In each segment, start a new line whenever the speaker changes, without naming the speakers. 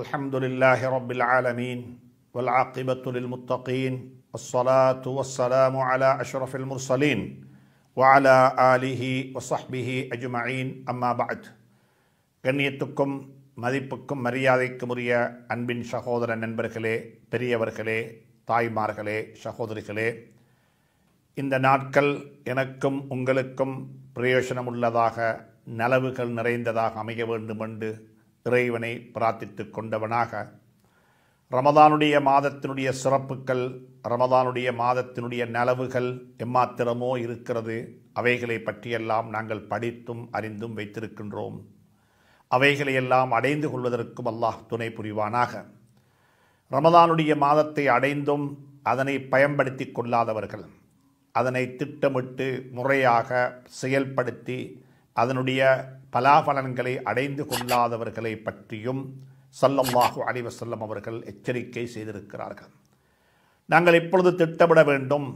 الحمد لله رب العالمين والعاقبة للمتقين والصلاة والسلام على أشرف المرسلين وعلى آله وصحبه أجمعين أما بعد கண்ணியத்துக்கும் மதிப்புக்கும் மரியாதைக்கும் உரிய அன்பின் சகோதர நண்பர்களே பெரியவர்களே தாய்மார்களே சகோதரிகளே இந்த நாட்கள் எனக்கும் உங்களுக்கும் பிரயோஜனம் உள்ளதாக நலவுகள் நிறைந்ததாக அமைய வேண்டும் என்று இறைவனை பிரார்த்தித்து கொண்டவனாக ரமதானுடைய மாதத்தினுடைய சிறப்புகள் ரமதானுடைய மாதத்தினுடைய நலவுகள் எம்மாத்திரமோ இருக்கிறது அவைகளை பற்றியெல்லாம் நாங்கள் படித்தும் அறிந்தும் வைத்திருக்கின்றோம் அவைகளையெல்லாம் அடைந்து கொள்வதற்கும் அல்லாஹ் துணை புரிவானாக ரமதானுடைய மாதத்தை அடைந்தும் அதனை பயன்படுத்தி கொள்ளாதவர்கள் அதனை திட்டமிட்டு முறையாக செயல்படுத்தி அதனுடைய பலாபலன்களை அடைந்து கொள்ளாதவர்களை பற்றியும் சல்லம்வாஹு அலிவசல்லம் அவர்கள் எச்சரிக்கை செய்திருக்கிறார்கள் நாங்கள் இப்பொழுது திட்டமிட வேண்டும்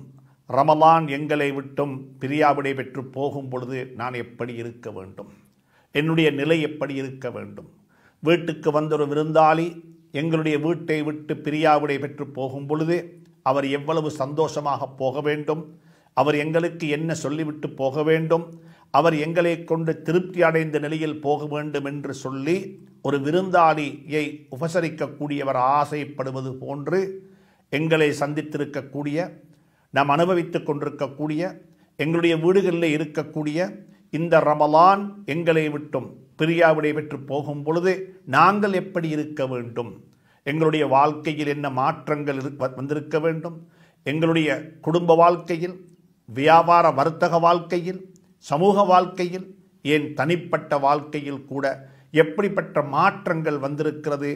ரமலான் எங்களை விட்டும் பிரியாவிடை பெற்று போகும் பொழுது நான் எப்படி இருக்க வேண்டும் என்னுடைய நிலை எப்படி இருக்க வேண்டும் வீட்டுக்கு வந்தொரு விருந்தாளி எங்களுடைய வீட்டை விட்டு பிரியாவிடை பெற்று போகும் பொழுது அவர் எவ்வளவு சந்தோஷமாக போக வேண்டும் அவர் எங்களுக்கு என்ன சொல்லிவிட்டு போக வேண்டும் அவர் எங்களை கொண்டு திருப்தி அடைந்த நிலையில் போக வேண்டும் என்று சொல்லி ஒரு விருந்தாளியை உபசரிக்கக்கூடியவர் ஆசைப்படுவது போன்று எங்களை சந்தித்திருக்கக்கூடிய நாம் அனுபவித்து கொண்டிருக்கக்கூடிய எங்களுடைய வீடுகளில் இருக்கக்கூடிய இந்த ரமலான் எங்களை விட்டும் பிரியாவிடை பெற்று போகும் பொழுது நாங்கள் எப்படி இருக்க வேண்டும் எங்களுடைய வாழ்க்கையில் என்ன மாற்றங்கள் வந்திருக்க வேண்டும் எங்களுடைய குடும்ப வாழ்க்கையில் வியாபார வர்த்தக வாழ்க்கையில் சமூக வாழ்க்கையில் ஏன் தனிப்பட்ட வாழ்க்கையில் கூட எப்படிப்பட்ட மாற்றங்கள் வந்திருக்கிறது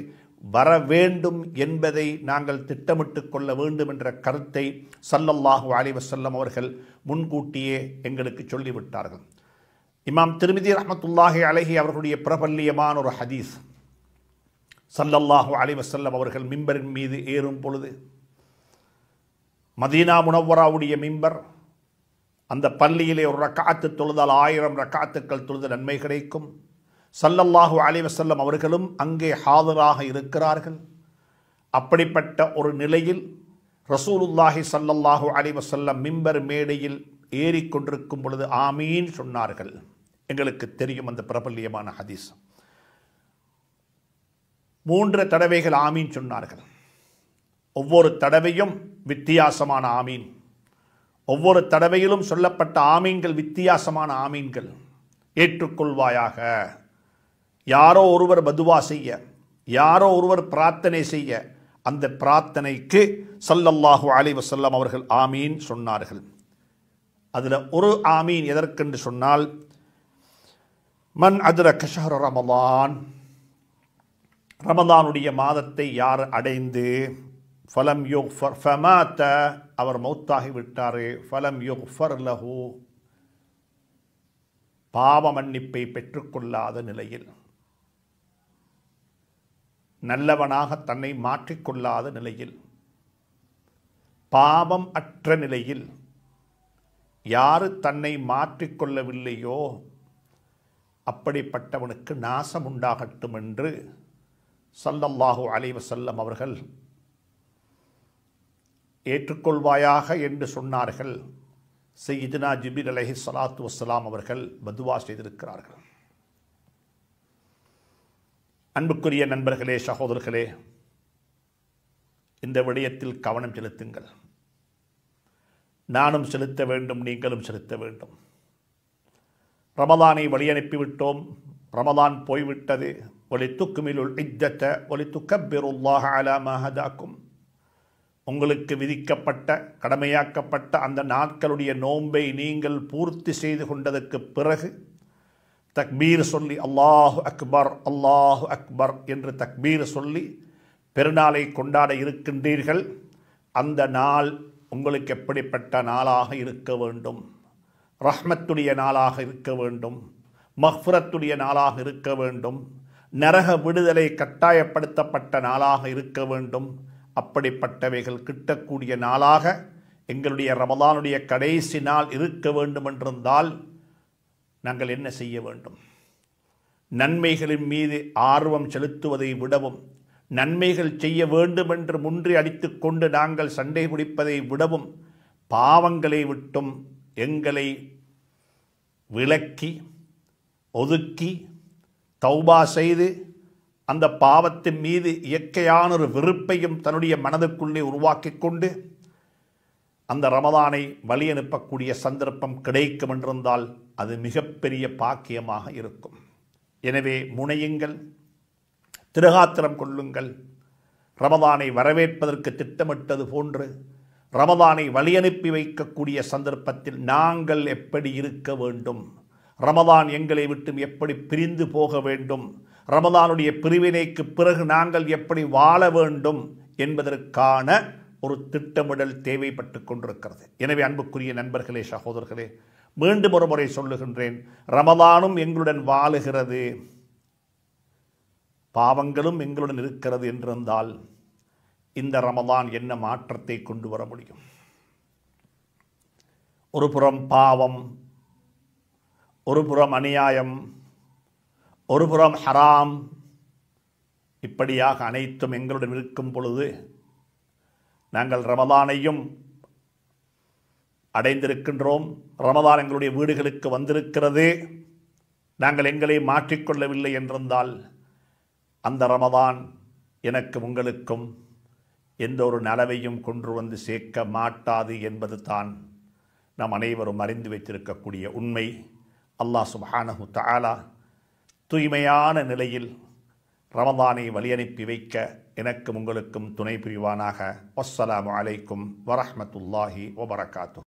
வர வேண்டும் என்பதை நாங்கள் திட்டமிட்டு கொள்ள வேண்டும் என்ற கருத்தை சல்லல்லாஹு அலிவசல்லம் அவர்கள் முன்கூட்டியே எங்களுக்கு சொல்லிவிட்டார்கள் இமாம் திருமிதி ரஹமத்துல்லாஹி அழகி அவர்களுடைய பிரபல்யமான ஒரு ஹதீஸ் சல்லல்லாஹு அலிவசல்லம் அவர்கள் மிம்பரின் மீது ஏறும் பொழுது மதீனா முனவராவுடைய மிம்பர் அந்த பள்ளியிலே ஒரு ரக்காத்து தொழுதால் ஆயிரம் ரக்காத்துக்கள் தொழுத நன்மை கிடைக்கும் சல்லல்லாஹு அலிவசல்லம் அவர்களும் அங்கே ஹாதராக இருக்கிறார்கள் அப்படிப்பட்ட ஒரு நிலையில் ரசூலுல்லாஹி சல்லல்லாஹு அலிவசல்லம் மிம்பர் மேடையில் ஏறிக்கொண்டிருக்கும் பொழுது ஆமீன் சொன்னார்கள் எங்களுக்கு தெரியும் அந்த பிரபல்யமான ஹதீஸ் மூன்று தடவைகள் ஆமீன் சொன்னார்கள் ஒவ்வொரு தடவையும் வித்தியாசமான ஆமீன் ஒவ்வொரு தடவையிலும் சொல்லப்பட்ட ஆமீன்கள் வித்தியாசமான ஆமீன்கள் ஏற்றுக்கொள்வாயாக யாரோ ஒருவர் பதுவா செய்ய யாரோ ஒருவர் பிரார்த்தனை செய்ய அந்த பிரார்த்தனைக்கு சல்லல்லாஹு அலி வசல்லம் அவர்கள் ஆமீன் சொன்னார்கள் அதில் ஒரு ஆமீன் எதற்கென்று சொன்னால் மன் அதிர கஷஹர் ரமலான் ரமதானுடைய மாதத்தை யார் அடைந்து ஃபலம் யோக் ஃபர் ஃபமாத்த அவர் மௌத்தாகி விட்டாரே ஃபலம் யோக் ஃபர் லஹூ பாவ மன்னிப்பை பெற்றுக்கொள்ளாத நிலையில் நல்லவனாக தன்னை மாற்றிக்கொள்ளாத நிலையில் பாவம் அற்ற நிலையில் யாரு தன்னை மாற்றிக்கொள்ளவில்லையோ அப்படிப்பட்டவனுக்கு நாசம் உண்டாகட்டும் என்று சல்லல்லாஹு அலைவசல்லம் அவர்கள் ஏற்றுக்கொள்வாயாக என்று சொன்னார்கள் செய்தினா ஜிபிர் அலஹி சலாத்து வசலாம் அவர்கள் பதுவா செய்திருக்கிறார்கள் அன்புக்குரிய நண்பர்களே சகோதரர்களே இந்த விடயத்தில் கவனம் செலுத்துங்கள் நானும் செலுத்த வேண்டும் நீங்களும் செலுத்த வேண்டும் ரமதானை வழியனுப்பிவிட்டோம் ரமதான் போய்விட்டது ஒலி துக்குமிலுள் இஜ்ஜத்தை ஒலி துக்கப்பிருல்லாக உங்களுக்கு விதிக்கப்பட்ட கடமையாக்கப்பட்ட அந்த நாட்களுடைய நோன்பை நீங்கள் பூர்த்தி செய்து கொண்டதற்கு பிறகு தக்பீர் சொல்லி அல்லாஹு அக்பர் அல்லாஹு அக்பர் என்று தக்பீர் சொல்லி பெருநாளை கொண்டாட இருக்கின்றீர்கள் அந்த நாள் உங்களுக்கு எப்படிப்பட்ட நாளாக இருக்க வேண்டும் ரஹ்மத்துடைய நாளாக இருக்க வேண்டும் மஹ்ஃபரத்துடைய நாளாக இருக்க வேண்டும் நரக விடுதலை கட்டாயப்படுத்தப்பட்ட நாளாக இருக்க வேண்டும் அப்படிப்பட்டவைகள் கிட்டக்கூடிய நாளாக எங்களுடைய ரமதானுடைய கடைசி நாள் இருக்க வேண்டும் என்றிருந்தால் நாங்கள் என்ன செய்ய வேண்டும் நன்மைகளின் மீது ஆர்வம் செலுத்துவதை விடவும் நன்மைகள் செய்ய வேண்டும் என்று முன்றி அடித்துக்கொண்டு நாங்கள் சண்டை பிடிப்பதை விடவும் பாவங்களை விட்டும் எங்களை விளக்கி ஒதுக்கி தௌபா செய்து அந்த பாவத்தின் மீது இயற்கையான ஒரு வெறுப்பையும் தன்னுடைய மனதுக்குள்ளே உருவாக்கி கொண்டு அந்த ரமதானை வழி அனுப்பக்கூடிய சந்தர்ப்பம் கிடைக்கும் என்றிருந்தால் அது மிகப்பெரிய பாக்கியமாக இருக்கும் எனவே முனையுங்கள் திருகாத்திரம் கொள்ளுங்கள் ரமதானை வரவேற்பதற்கு திட்டமிட்டது போன்று ரமதானை வழியனுப்பி வைக்கக்கூடிய சந்தர்ப்பத்தில் நாங்கள் எப்படி இருக்க வேண்டும் ரமதான் எங்களை விட்டு எப்படி பிரிந்து போக வேண்டும் ரமதானுடைய பிரிவினைக்கு பிறகு நாங்கள் எப்படி வாழ வேண்டும் என்பதற்கான ஒரு திட்டமிடல் தேவைப்பட்டு கொண்டிருக்கிறது எனவே அன்புக்குரிய நண்பர்களே சகோதரர்களே மீண்டும் ஒரு முறை சொல்லுகின்றேன் ரமதானும் எங்களுடன் வாழுகிறது பாவங்களும் எங்களுடன் இருக்கிறது என்றிருந்தால் இந்த ரமதான் என்ன மாற்றத்தை கொண்டு வர முடியும் ஒரு புறம் பாவம் ஒரு புறம் அநியாயம் ஒருபுறம் ஹராம் இப்படியாக அனைத்தும் எங்களுடன் இருக்கும் பொழுது நாங்கள் ரமதானையும் அடைந்திருக்கின்றோம் ரமதான் எங்களுடைய வீடுகளுக்கு வந்திருக்கிறது நாங்கள் எங்களை மாற்றிக்கொள்ளவில்லை என்றிருந்தால் அந்த ரமதான் எனக்கு உங்களுக்கும் எந்த ஒரு நலவையும் கொண்டு வந்து சேர்க்க மாட்டாது என்பது தான் நாம் அனைவரும் அறிந்து வைத்திருக்கக்கூடிய உண்மை அல்லாஹ் சுபானஹு தாலா தூய்மையான நிலையில் ரமதானை வழியனுப்பி வைக்க எனக்கும் உங்களுக்கும் துணை புரிவானாக வஸ்ஸலாம் அலைக்கும் வரஹமத்துல்லாஹி வபரகாத்து